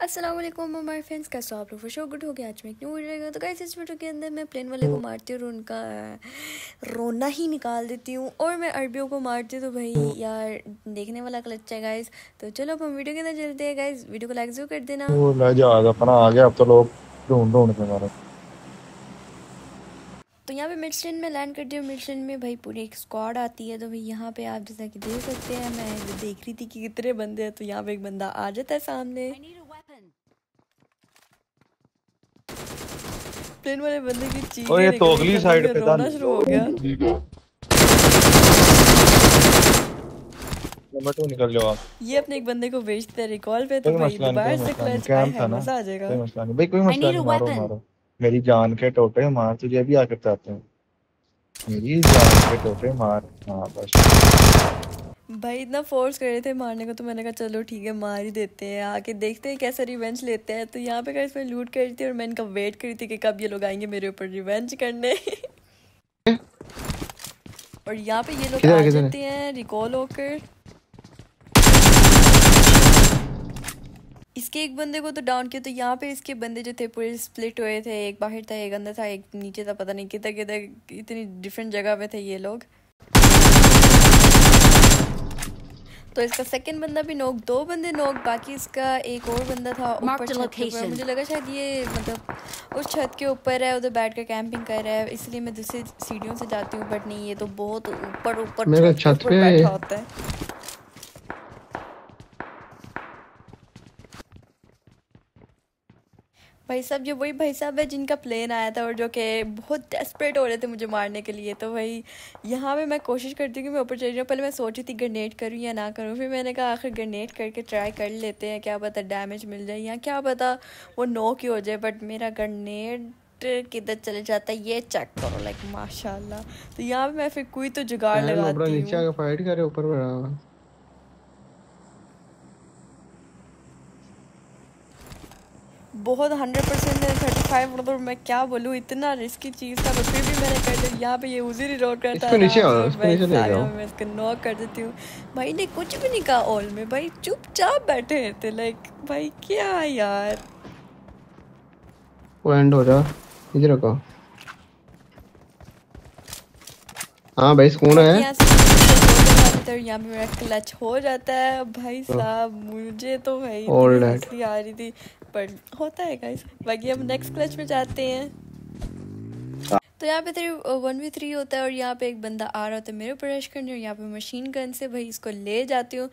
असलम हमारे फ्रेंड्स कैसे आप लोग शो गुड हो गया आज मैं एक न्यू वीडियो तो कैसे इस वीडियो के अंदर मैं प्लेन वाले को मारती हूँ और उनका रोना ही निकाल देती हूँ और मैं अरबियों को मारती हूँ तो भाई यार देखने वाला क्लच अच्छा है गाइज तो चलो अब हम वीडियो के अंदर चलते हैं गाइज वीडियो को लाइक जरूर कर देना आ गया अब तो लोग ढूंढ ढूंढ के मारा तो यहाँ पे मिडस्टन में लैंड करती हूँ मिडस्टन में भाई पूरी एक स्क्वाड आती है तो भाई यहाँ पे आप जैसा कि देख सकते हैं मैं देख रही थी कि कितने बंदे हैं तो यहाँ पे एक बंदा आ जाता है सामने प्लेन वाले बंदे की चीज़ और ये अगली साइड पे था शुरू हो गया ये अपने एक बंदे को भेजते हैं रिकॉल पे तो भाई दोबारा से क्लच मजा आ जाएगा मेरी जान के टोटे मार तुझे भी आकर चाहते हैं मेरी जान के टोटे मार हाँ बस भाई इतना फोर्स कर रहे थे मारने को तो मैंने कहा चलो ठीक है मार ही देते हैं आके देखते हैं कैसा रिवेंज लेते हैं तो यहाँ पे कर इसमें लूट कर रही थी और मैं इनका वेट कर रही थी कि कब ये लोग आएंगे मेरे ऊपर रिवेंज करने और यहाँ पे ये लोग आ जाते हैं रिकॉल होकर इसके एक बंदे को तो डाउन किया तो यहाँ पे इसके बंदे जो थे पूरे स्प्लिट हुए थे एक बाहर था एक अंदर था एक नीचे था पता नहीं किधर किधर इतनी डिफरेंट जगह पे थे ये लोग तो इसका सेकंड बंदा भी नोक दो बंदे नोक बाकी इसका एक और बंदा था ऊपर मुझे लगा शायद ये मतलब उस छत के ऊपर है उधर बैठ कर कैंपिंग कर रहा है इसलिए मैं दूसरी सीढ़ियों से जाती हूँ बट नहीं ये तो बहुत ऊपर ऊपर छत पे बैठा होता है भाई साहब ये वही भाई साहब है जिनका प्लेन आया था और जो कि बहुत डेस्परेट हो रहे थे मुझे मारने के लिए तो भाई यहाँ पे मैं कोशिश करती हूँ कि मैं ऊपर चढ़ रही पहले मैं सोची थी ग्रेनेड करूँ या ना करूँ फिर मैंने कहा आखिर ग्रेनेड करके ट्राई कर लेते हैं क्या पता डैमेज मिल जाए या क्या पता वो नो की हो जाए बट मेरा ग्रनेड किधर चले जाता है ये चेक करो लाइक माशाल्लाह तो यहाँ पे मैं फिर कोई तो जुगाड़ लगाती हूँ बहुत हंड्रेड परसेंट है थर्टी फाइव मतलब मैं क्या बोलूँ इतना रिस्की चीज़ था फिर भी मैंने कर दिया यहाँ पे ये उजी रिलोड करता है मैं इसको नॉक कर देती हूँ भाई ने कुछ भी नहीं कहा ऑल में भाई चुपचाप बैठे हैं थे लाइक भाई क्या यार वो एंड हो जा इधर रखो हाँ भाई स्कून है इधर तो यहाँ पे मेरा क्लच हो जाता है भाई तो साहब मुझे तो भाई हंसी आ रही थी पर होता है गाइस बाकी हम नेक्स्ट क्लच में जाते हैं हाँ। तो यहाँ पे तेरे वन वी थ्री होता है और यहाँ पे एक बंदा आ रहा होता है मेरे ऊपर रश करने और यहाँ पे मशीन गन से भाई इसको ले जाती हूँ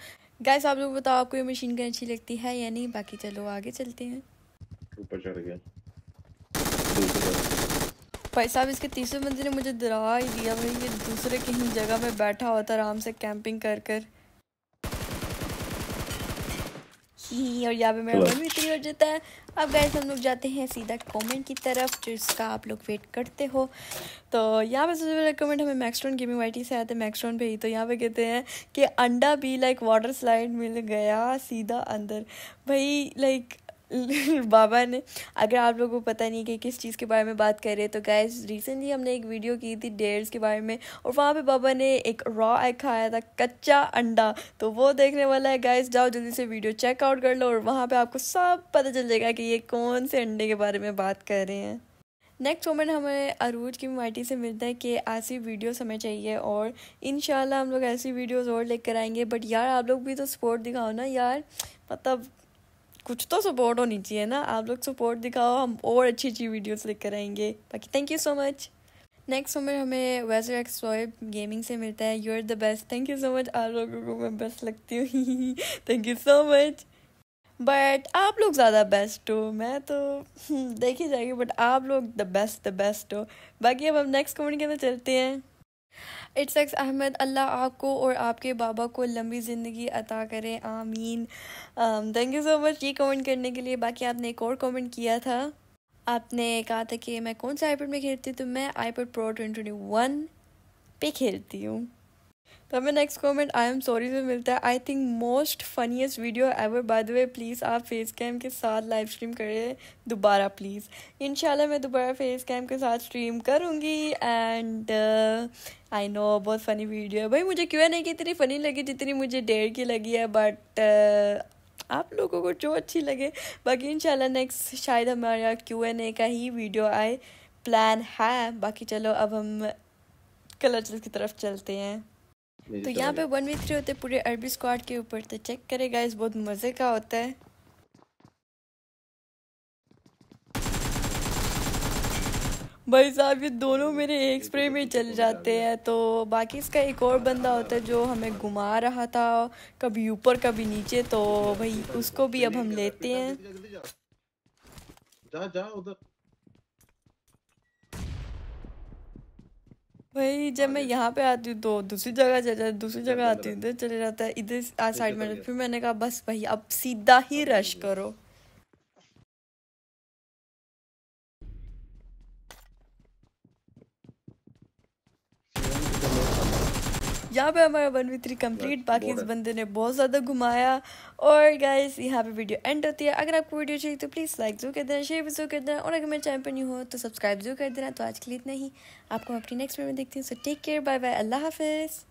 गाइस आप लोग बताओ आपको ये मशीन गन अच्छी लगती है या नहीं बाकी चलो आगे चलते हैं ऊपर चढ़ गया भाई साहब इसके तीसरे बंदे ने मुझे डरा ही दिया भाई ये दूसरे कहीं जगह में बैठा हुआ था आराम से कैंपिंग कर कर और यहाँ पे मेरा भी फ्री हो जाता है अब गैस हम लोग जाते हैं सीधा कमेंट की तरफ जिसका आप लोग वेट करते हो तो यहाँ पे सबसे पहले कमेंट हमें मैक्सट्रॉन गेमिंग वाइटी से आते हैं मैक्सट्रॉन पे ही तो यहाँ पे कहते हैं कि अंडा भी लाइक वाटर स्लाइड मिल गया सीधा अंदर भाई लाइक बाबा ने अगर आप लोगों को पता नहीं कि किस चीज़ के बारे में बात कर रहे तो गैस रिसेंटली हमने एक वीडियो की थी डेयर्स के बारे में और वहाँ पे बाबा ने एक रॉ एग खाया था कच्चा अंडा तो वो देखने वाला है गैस जाओ जल्दी से वीडियो चेकआउट कर लो और वहाँ पर आपको सब पता चल जाएगा कि ये कौन से अंडे के बारे में बात कर रहे हैं नेक्स्ट मोमेंट हमें अरूज की माटी से मिलता है कि ऐसी वीडियोस हमें चाहिए और इन हम लोग ऐसी वीडियोस और लेकर आएंगे बट यार आप लोग भी तो सपोर्ट दिखाओ ना यार मतलब कुछ तो सपोर्ट होनी चाहिए ना आप लोग सपोर्ट दिखाओ हम और अच्छी अच्छी वीडियोस लेकर आएंगे बाकी thank you so much next number हमें वैसे एक्सप्लोर गेमिंग से मिलता है you are the best thank you so much आप लोगों को मैं बेस्ट लगती हूँ thank you so much but आप लोग ज़्यादा बेस्ट हो मैं तो देखी जाएगी बट आप लोग द बेस्ट द बेस्ट हो बाकी अब हम नेक्स्ट कमेंट के अंदर चलते हैं इट्स एक्स अहमद अल्लाह आपको और आपके बाबा को लंबी ज़िंदगी अता करें आमीन थैंक यू सो मच ये कमेंट करने के लिए बाकी आपने एक और कमेंट किया था आपने कहा था कि मैं कौन सा आईपैड में खेलती हूँ तो मैं आईपैड प्रो ट्वेंटी वन पे खेलती हूँ तो हमें next comment I am sorry से मिलता है I think most funniest video ever by the way please आप फेस कैम के साथ लाइव स्ट्रीम करें दोबारा प्लीज़ इंशाल्लाह मैं दोबारा फेस कैम के साथ स्ट्रीम करूँगी एंड आई नो बहुत फ़नी वीडियो है भाई मुझे क्यों नहीं कि इतनी फ़नी लगी जितनी मुझे डेर की लगी है बट uh, आप लोगों को जो अच्छी लगे बाकी इंशाल्लाह नेक्स्ट शायद हमारा क्यू एन ए का ही वीडियो आए प्लान है बाकी चलो अब हम कलर्स की तरफ चलते हैं तो, तो यहाँ पे वन वी थ्री होते पूरे अरबी स्क्वाड के ऊपर तो चेक करेगा गाइस बहुत मज़े का होता है भाई साहब ये दोनों मेरे एक स्प्रे तो में चल जाते हैं तो बाकी इसका एक और बंदा होता है जो हमें घुमा रहा था कभी ऊपर कभी नीचे तो भाई तो उसको भी अब हम लेते हैं जा जा उधर भाई जब मैं यहाँ पे आती हूँ तो दूसरी जगह चले दूसरी जगह आती हूँ इधर तो चले जाता है इधर साइड में फिर मैंने कहा बस भाई अब सीधा ही रश करो यहाँ पे हमारा वन वी थ्री कम्प्लीट बाकी इस बंदे ने बहुत ज़्यादा घुमाया और गाइस यहाँ पे वीडियो एंड होती है अगर आपको वीडियो चाहिए तो प्लीज़ लाइक जरूर कर देना शेयर भी जरूर कर देना और अगर मेरे चैनल पर नहीं हो तो सब्सक्राइब जरूर कर देना तो आज के लिए इतना ही आपको अपनी नेक्स्ट वीडियो में देखती हूँ so take care bye bye अल्लाह हाफिज़